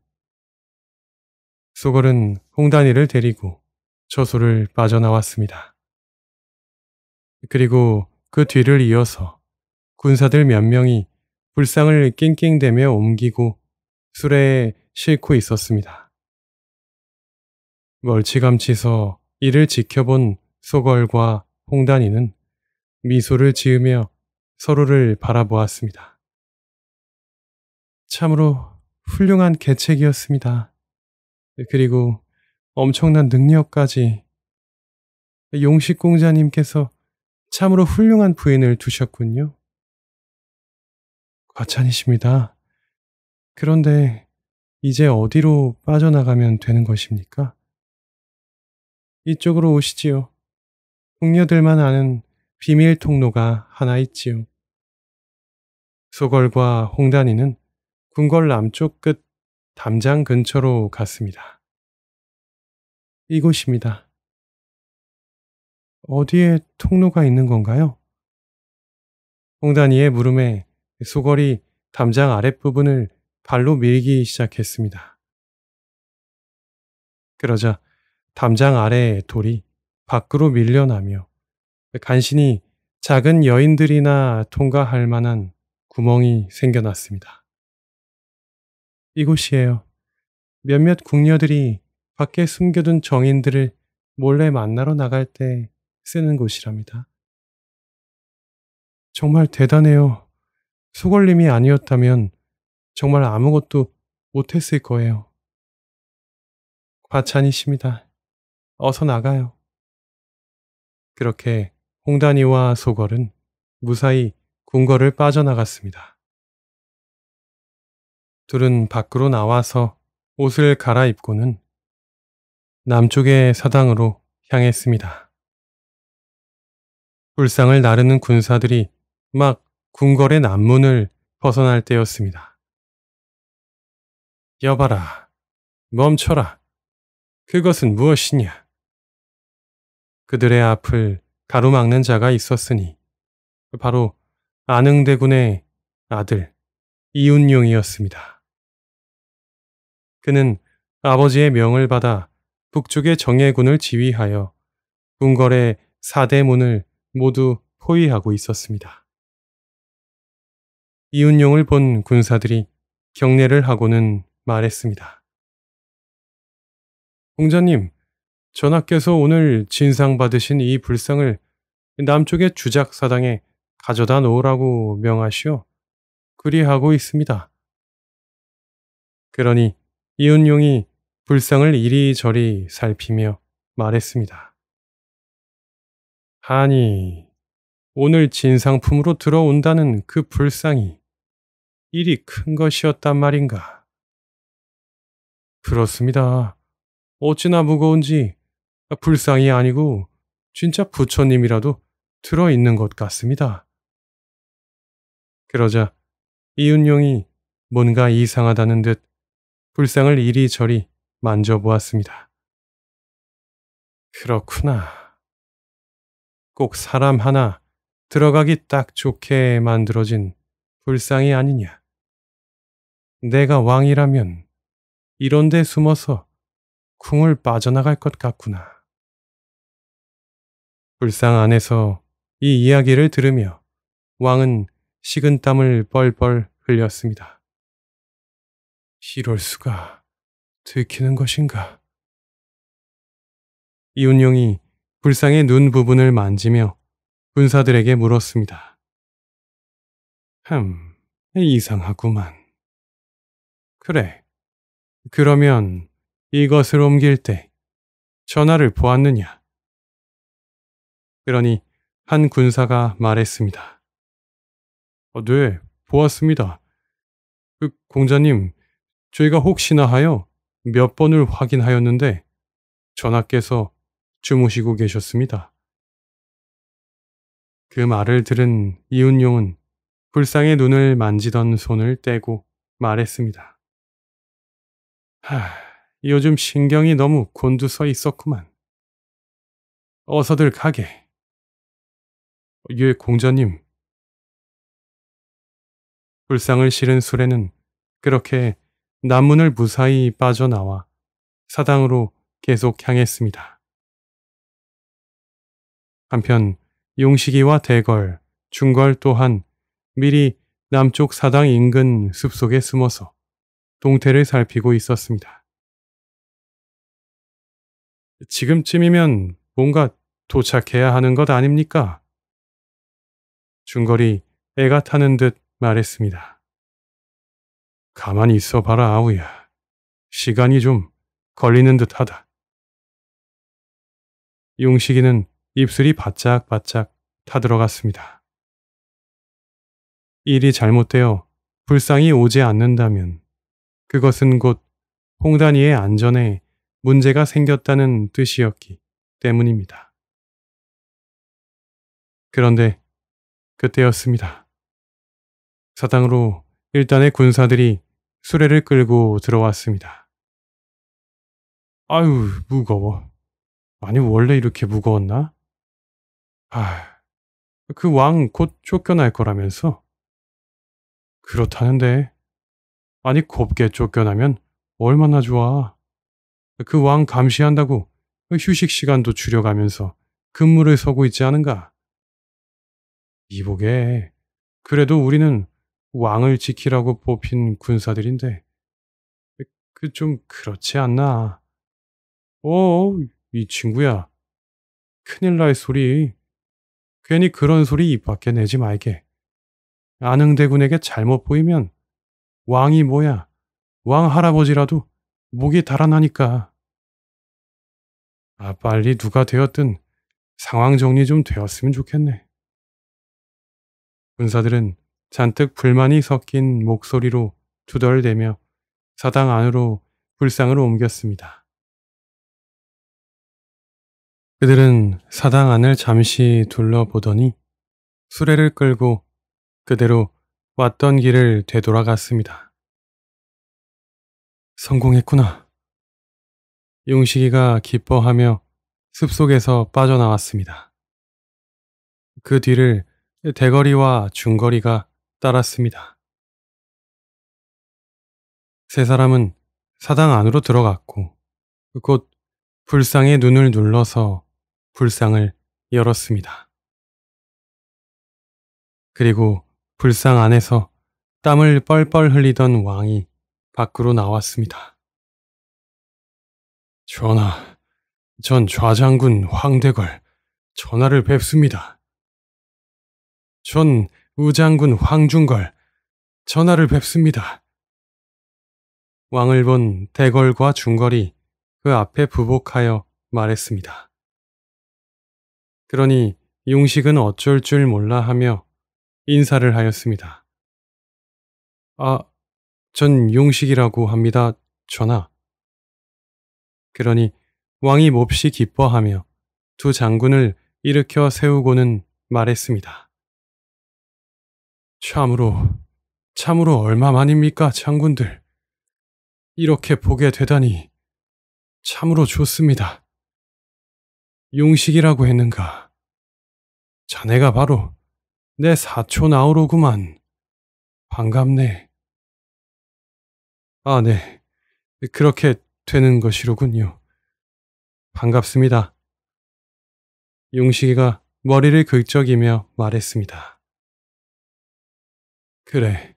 소걸은 홍단이를 데리고 처소를 빠져나왔습니다. 그리고 그 뒤를 이어서 군사들 몇 명이 불상을 낑낑대며 옮기고 수레에 싣고 있었습니다. 멀찌감치서 이를 지켜본 소걸과 홍단이는 미소를 지으며 서로를 바라보았습니다. 참으로 훌륭한 개책이었습니다. 네, 그리고 엄청난 능력까지 용식 공자님께서 참으로 훌륭한 부인을 두셨군요. 과찬이십니다. 그런데 이제 어디로 빠져나가면 되는 것입니까? 이쪽으로 오시지요. 동료들만 아는 비밀 통로가 하나 있지요. 소걸과 홍단이는 궁궐 남쪽 끝 담장 근처로 갔습니다. 이곳입니다. 어디에 통로가 있는 건가요? 홍단이의 물음에 소걸이 담장 아랫부분을 발로 밀기 시작했습니다. 그러자 담장 아래의 돌이 밖으로 밀려나며 간신히 작은 여인들이나 통과할 만한 구멍이 생겨났습니다. 이곳이에요. 몇몇 궁녀들이 밖에 숨겨둔 정인들을 몰래 만나러 나갈 때 쓰는 곳이랍니다. 정말 대단해요. 소걸림이 아니었다면 정말 아무것도 못했을 거예요. 과찬이십니다. 어서 나가요. 그렇게 홍단이와 소걸은 무사히 궁궐을 빠져나갔습니다. 둘은 밖으로 나와서 옷을 갈아입고는 남쪽의 사당으로 향했습니다. 불상을 나르는 군사들이 막 궁궐의 남문을 벗어날 때였습니다. 여봐라, 멈춰라. 그것은 무엇이냐? 그들의 앞을 가로막는 자가 있었으니 바로 안흥대군의 아들 이운용이었습니다. 그는 아버지의 명을 받아 북쪽의 정예군을 지휘하여 궁궐의 사대문을 모두 포위하고 있었습니다. 이운용을 본 군사들이 경례를 하고는 말했습니다. 공자님, 전하께서 오늘 진상 받으신 이 불상을 남쪽의 주작사당에 가져다 놓으라고 명하시오. 그리하고 있습니다. 그러니 이은용이 불상을 이리저리 살피며 말했습니다. 아니, 오늘 진상품으로 들어온다는 그 불상이 일이 큰 것이었단 말인가? 그렇습니다. 어찌나 무거운지 불상이 아니고 진짜 부처님이라도 들어있는 것 같습니다. 그러자 이윤용이 뭔가 이상하다는 듯 불상을 이리저리 만져보았습니다. 그렇구나. 꼭 사람 하나 들어가기 딱 좋게 만들어진 불상이 아니냐. 내가 왕이라면 이런 데 숨어서 쿵을 빠져나갈 것 같구나. 불상 안에서 이 이야기를 들으며 왕은 식은 땀을 뻘뻘 흘렸습니다. 이럴 수가 들키는 것인가. 이운용이 불상의 눈 부분을 만지며 군사들에게 물었습니다. 흠, 이상하구만. 그래. 그러면 이것을 옮길 때 전화를 보았느냐? 그러니 한 군사가 말했습니다. 어, 네, 보았습니다. 그 공자님, 저희가 혹시나 하여 몇 번을 확인하였는데 전하께서 주무시고 계셨습니다. 그 말을 들은 이운용은 불쌍의 눈을 만지던 손을 떼고 말했습니다. 하, 요즘 신경이 너무 곤두서 있었구만. 어서들 가게. 예, 공자님. 불상을 실은 수레는 그렇게 남문을 무사히 빠져나와 사당으로 계속 향했습니다. 한편 용식이와 대걸, 중걸 또한 미리 남쪽 사당 인근 숲속에 숨어서 동태를 살피고 있었습니다. 지금쯤이면 뭔가 도착해야 하는 것 아닙니까? 중거리 애가 타는 듯 말했습니다. 가만히 있어 봐라, 아우야. 시간이 좀 걸리는 듯 하다. 용식이는 입술이 바짝바짝 타들어갔습니다. 일이 잘못되어 불상이 오지 않는다면 그것은 곧 홍단이의 안전에 문제가 생겼다는 뜻이었기 때문입니다. 그런데 그때였습니다. 사당으로 일단의 군사들이 수레를 끌고 들어왔습니다. 아유, 무거워. 아니, 원래 이렇게 무거웠나? 아, 그 왕 곧 쫓겨날 거라면서? 그렇다는데. 아니, 곱게 쫓겨나면 얼마나 좋아. 그 왕 감시한다고 휴식 시간도 줄여가면서 근무를 서고 있지 않은가? 이보게. 그래도 우리는 왕을 지키라고 뽑힌 군사들인데 그 좀 그렇지 않나? 어, 이 친구야. 큰일 날 소리. 괜히 그런 소리 입 밖에 내지 말게. 안흥대군에게 잘못 보이면 왕이 뭐야? 왕 할아버지라도 목이 달아나니까. 아, 빨리 누가 되었든 상황 정리 좀 되었으면 좋겠네. 군사들은 잔뜩 불만이 섞인 목소리로 두덜대며 사당 안으로 불상으로 옮겼습니다. 그들은 사당 안을 잠시 둘러보더니 수레를 끌고 그대로 왔던 길을 되돌아갔습니다. 성공했구나. 용식이가 기뻐하며 숲속에서 빠져나왔습니다. 그 뒤를 대거리와 중거리가 따랐습니다. 세 사람은 사당 안으로 들어갔고 곧 불상의 눈을 눌러서 불상을 열었습니다. 그리고 불상 안에서 땀을 뻘뻘 흘리던 왕이 밖으로 나왔습니다. 전하, 전 좌장군 황대걸 전하를 뵙습니다. 전 우장군 황중걸, 전하를 뵙습니다. 왕을 본 대걸과 중걸이 그 앞에 부복하여 말했습니다. 그러니 용식은 어쩔 줄 몰라 하며 인사를 하였습니다. 아, 전 용식이라고 합니다, 전하. 그러니 왕이 몹시 기뻐하며 두 장군을 일으켜 세우고는 말했습니다. 참으로, 참으로 얼마만입니까, 장군들. 이렇게 보게 되다니 참으로 좋습니다. 용식이라고 했는가. 자네가 바로 내 사촌 아우로구만. 반갑네. 아, 네. 그렇게 되는 것이로군요. 반갑습니다. 용식이가 머리를 긁적이며 말했습니다. 그래.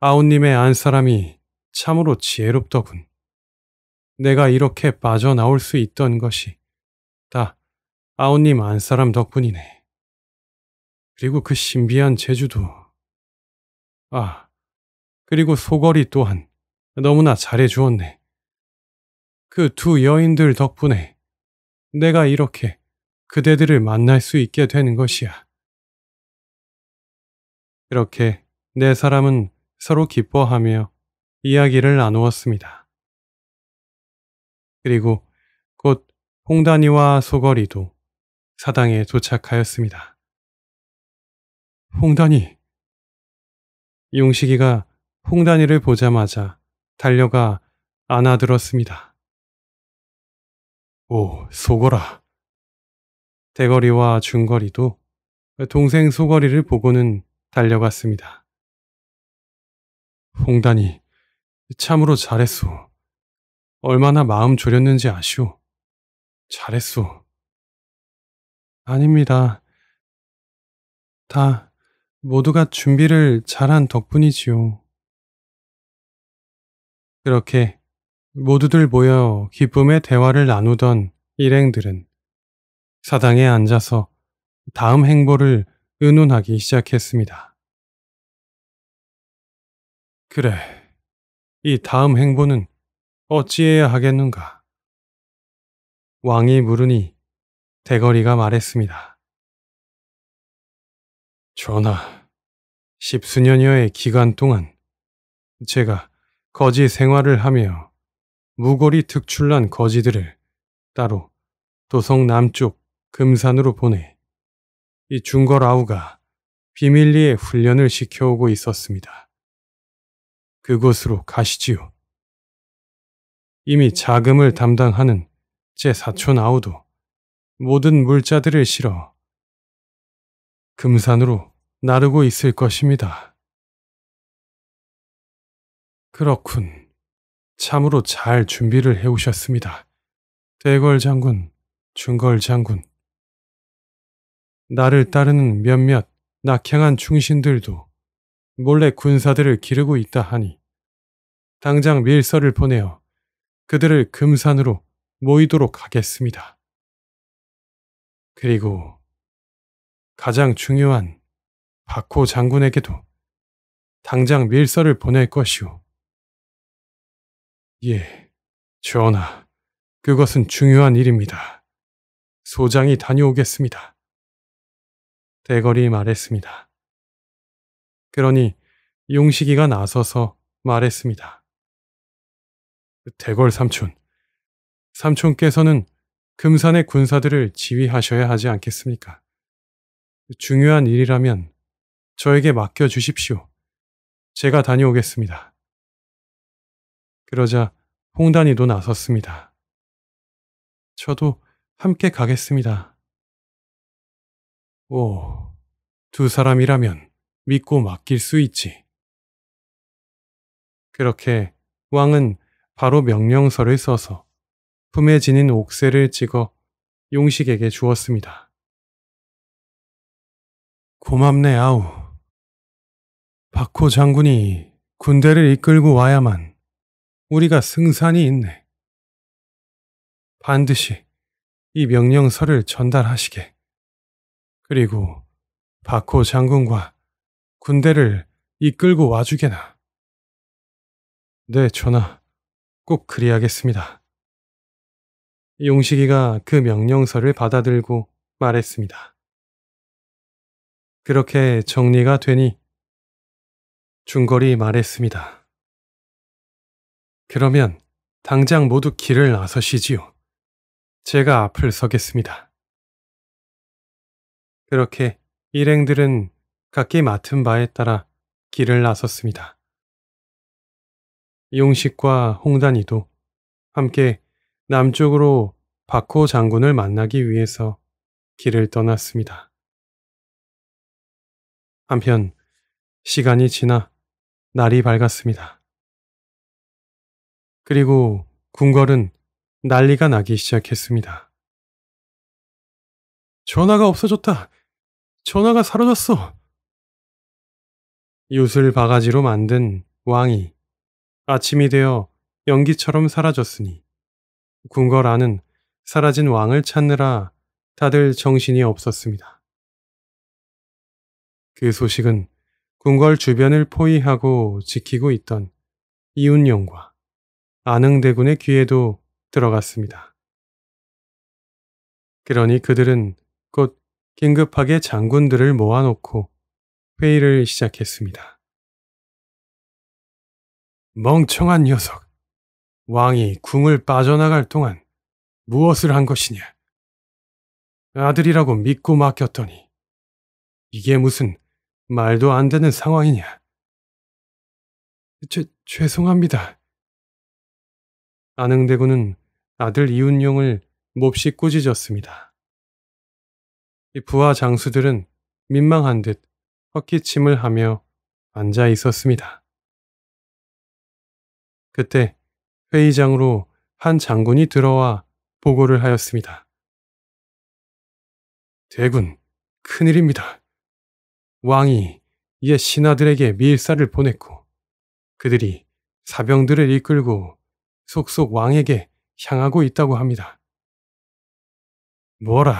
아웃님의 안사람이 참으로 지혜롭더군. 내가 이렇게 빠져나올 수 있던 것이 다 아웃님 안사람 덕분이네. 그리고 그 신비한 제주도. 아, 그리고 소거리 또한 너무나 잘해주었네. 그 두 여인들 덕분에 내가 이렇게 그대들을 만날 수 있게 되는 것이야. 그렇게 네 사람은 서로 기뻐하며 이야기를 나누었습니다. 그리고 곧 홍단이와 소거리도 사당에 도착하였습니다. 홍단이! 용식이가 홍단이를 보자마자 달려가 안아들었습니다. 오, 소거라. 대거리와 중거리도 동생 소거리를 보고는 달려갔습니다. 홍단이 참으로 잘했소. 얼마나 마음 졸였는지 아시오. 잘했소. 아닙니다. 다 모두가 준비를 잘한 덕분이지요. 그렇게 모두들 모여 기쁨의 대화를 나누던 일행들은 사당에 앉아서 다음 행보를 의논하기 시작했습니다. 그래, 이 다음 행보는 어찌해야 하겠는가? 왕이 물으니 대거리가 말했습니다. 전하, 십수년여의 기간 동안 제가 거지 생활을 하며 무골리 특출난 거지들을 따로 도성 남쪽 금산으로 보내 이 중거라우가 비밀리에 훈련을 시켜오고 있었습니다. 그곳으로 가시지요. 이미 자금을 담당하는 제 사촌 아우도 모든 물자들을 실어 금산으로 나르고 있을 것입니다. 그렇군. 참으로 잘 준비를 해오셨습니다. 대걸 장군, 중걸 장군. 나를 따르는 몇몇 낙향한 충신들도 몰래 군사들을 기르고 있다 하니 당장 밀서를 보내어 그들을 금산으로 모이도록 하겠습니다. 그리고 가장 중요한 박호 장군에게도 당장 밀서를 보낼 것이오. 예, 전하, 그것은 중요한 일입니다. 소장이 다녀오겠습니다. 대거리 말했습니다. 그러니 용식이가 나서서 말했습니다. 대궐 삼촌, 삼촌께서는 금산의 군사들을 지휘하셔야 하지 않겠습니까? 중요한 일이라면 저에게 맡겨 주십시오. 제가 다녀오겠습니다. 그러자 홍단이도 나섰습니다. 저도 함께 가겠습니다. 오, 두 사람이라면 믿고 맡길 수 있지. 그렇게 왕은 바로 명령서를 써서 품에 지닌 옥새를 찍어 용식에게 주었습니다. 고맙네 아우. 박호 장군이 군대를 이끌고 와야만 우리가 승산이 있네. 반드시 이 명령서를 전달하시게. 그리고 박호 장군과 군대를 이끌고 와주게나. 네, 전하. 꼭 그리하겠습니다. 용식이가 그 명령서를 받아들고 말했습니다. 그렇게 정리가 되니 중거리 말했습니다. 그러면 당장 모두 길을 나서시지요. 제가 앞을 서겠습니다. 그렇게 일행들은 각기 맡은 바에 따라 길을 나섰습니다. 용식과 홍단이도 함께 남쪽으로 박호 장군을 만나기 위해서 길을 떠났습니다. 한편 시간이 지나 날이 밝았습니다. 그리고 궁궐은 난리가 나기 시작했습니다. 전화가 없어졌다. 전화가 사라졌어. 요술 바가지로 만든 왕이 아침이 되어 연기처럼 사라졌으니 궁궐안은 사라진 왕을 찾느라 다들 정신이 없었습니다. 그 소식은 궁궐 주변을 포위하고 지키고 있던 이운용과 안흥대군의 귀에도 들어갔습니다. 그러니 그들은 곧 긴급하게 장군들을 모아놓고 회의를 시작했습니다. 멍청한 녀석! 왕이 궁을 빠져나갈 동안 무엇을 한 것이냐? 아들이라고 믿고 맡겼더니 이게 무슨 말도 안 되는 상황이냐? 죄, 죄송합니다. 안흥대군은 아들 이운용을 몹시 꾸짖었습니다. 부하 장수들은 민망한 듯 헛기침을 하며 앉아 있었습니다. 그때 회의장으로 한 장군이 들어와 보고를 하였습니다. 대군, 큰일입니다. 왕이 옛 신하들에게 밀사를 보냈고 그들이 사병들을 이끌고 속속 왕에게 향하고 있다고 합니다. 뭐라,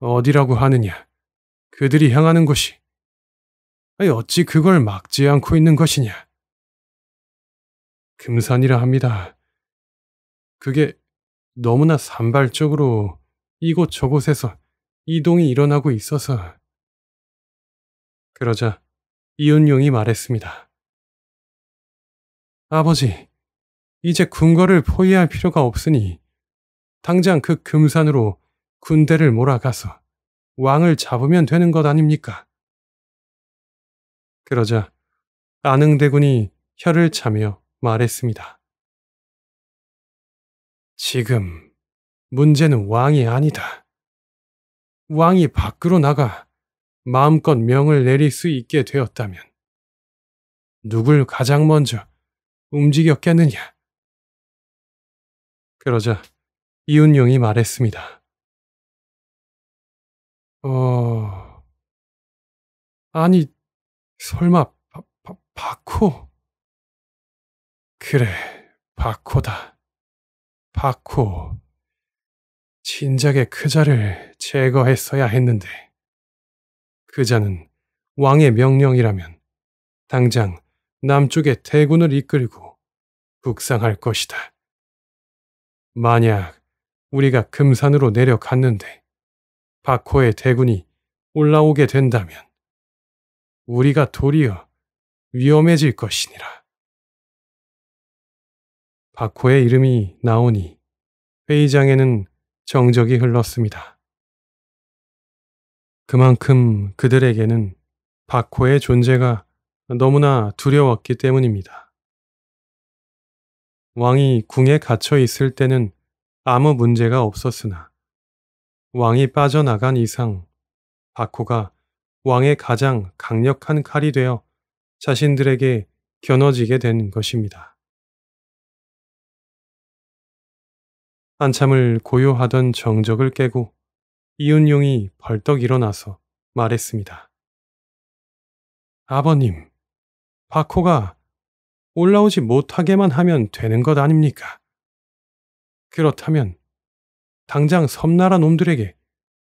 어디라고 하느냐? 그들이 향하는 곳이 어찌 그걸 막지 않고 있는 것이냐? 금산이라 합니다. 그게 너무나 산발적으로 이곳 저곳에서 이동이 일어나고 있어서. 그러자 이은용이 말했습니다. 아버지, 이제 군거를 포위할 필요가 없으니 당장 그 금산으로 군대를 몰아가서 왕을 잡으면 되는 것 아닙니까? 그러자 안흥대군이 혀를 차며 말했습니다. 지금 문제는 왕이 아니다. 왕이 밖으로 나가 마음껏 명을 내릴 수 있게 되었다면 누굴 가장 먼저 움직였겠느냐? 그러자 이운용이 말했습니다. 어... 아니, 설마 바, 바, 바코? 그래, 바코다. 바코. 진작에 그자를 제거했어야 했는데. 그자는 왕의 명령이라면 당장 남쪽의 대군을 이끌고 북상할 것이다. 만약 우리가 금산으로 내려갔는데 바코의 대군이 올라오게 된다면 우리가 도리어 위험해질 것이니라. 박호의 이름이 나오니 회의장에는 정적이 흘렀습니다. 그만큼 그들에게는 박호의 존재가 너무나 두려웠기 때문입니다. 왕이 궁에 갇혀 있을 때는 아무 문제가 없었으나 왕이 빠져나간 이상 박호가 왕의 가장 강력한 칼이 되어 자신들에게 겨눠지게 된 것입니다. 한참을 고요하던 정적을 깨고 이윤용이 벌떡 일어나서 말했습니다. 아버님, 박호가 올라오지 못하게만 하면 되는 것 아닙니까? 그렇다면 당장 섬나라 놈들에게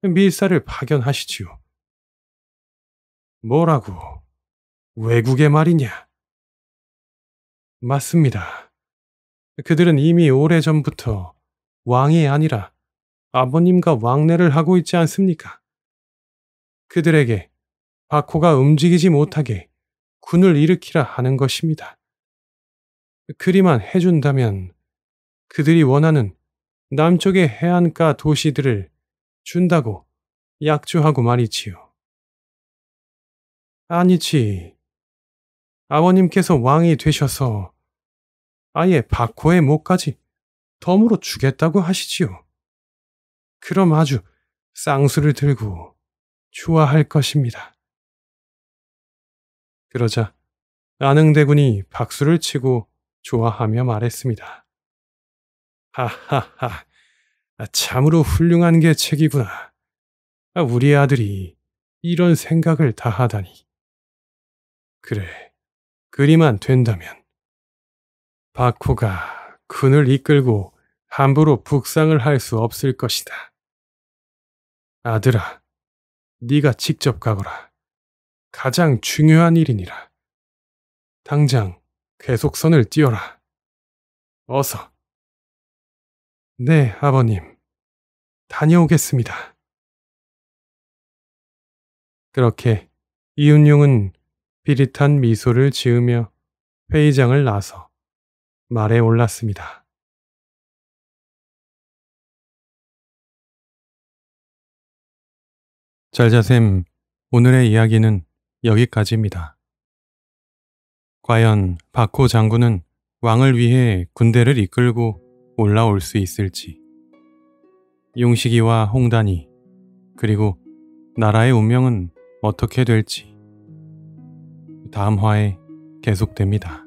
밀사를 파견하시지요. 뭐라고? 외국의 말이냐? 맞습니다. 그들은 이미 오래전부터 왕이 아니라 아버님과 왕래를 하고 있지 않습니까? 그들에게 바코가 움직이지 못하게 군을 일으키라 하는 것입니다. 그리만 해준다면 그들이 원하는 남쪽의 해안가 도시들을 준다고 약주하고 말이지요. 아니지. 아버님께서 왕이 되셔서 아예 박호의 목까지 덤으로 주겠다고 하시지요. 그럼 아주 쌍수를 들고 좋아할 것입니다. 그러자 안흥대군이 박수를 치고 좋아하며 말했습니다. 하하하, 참으로 훌륭한 게책이구나 우리 아들이 이런 생각을 다 하다니. 그래, 그리만 된다면. 바코가 군을 이끌고 함부로 북상을 할 수 없을 것이다. 아들아, 네가 직접 가거라. 가장 중요한 일이니라. 당장 계속선을 띄어라. 어서. 네, 아버님. 다녀오겠습니다. 그렇게 이윤용은 비릿한 미소를 지으며 회의장을 나서 말에 올랐습니다. 잘자쌤, 오늘의 이야기는 여기까지입니다. 과연 박호 장군은 왕을 위해 군대를 이끌고 올라올 수 있을지 용식이와 홍단이 그리고 나라의 운명은 어떻게 될지 다음 화에 계속됩니다.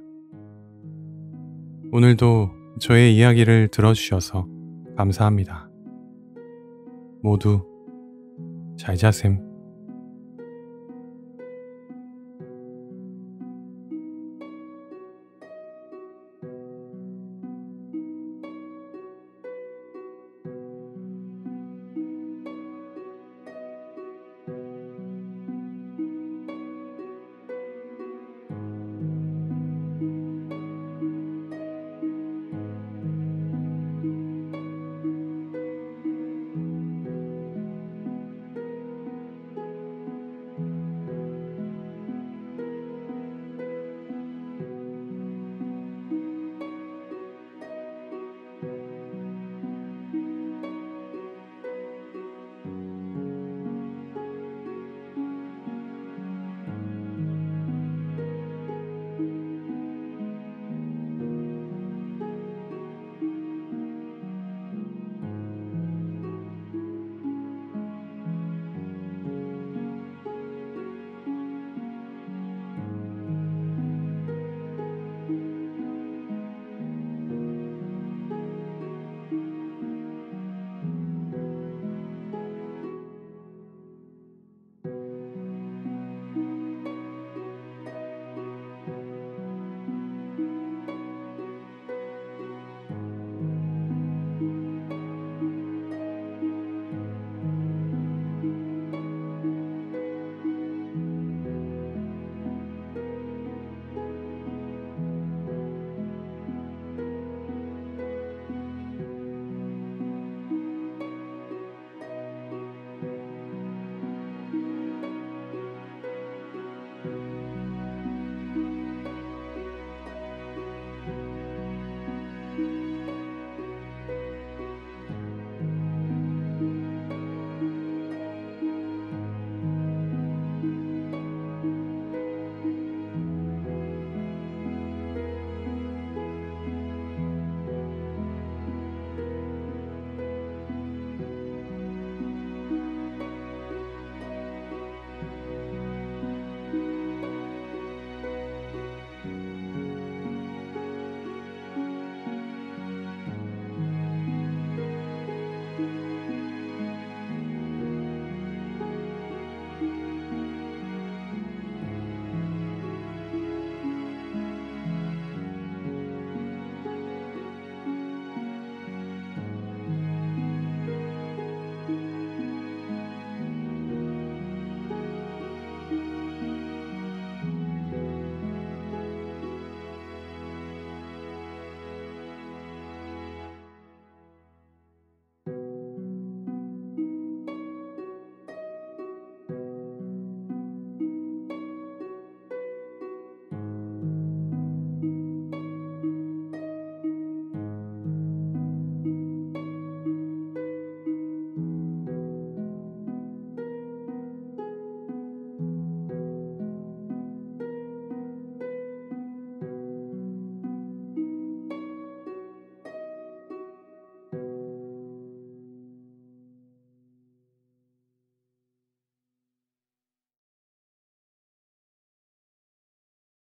오늘도 저의 이야기를 들어주셔서 감사합니다. 모두 잘 자셈.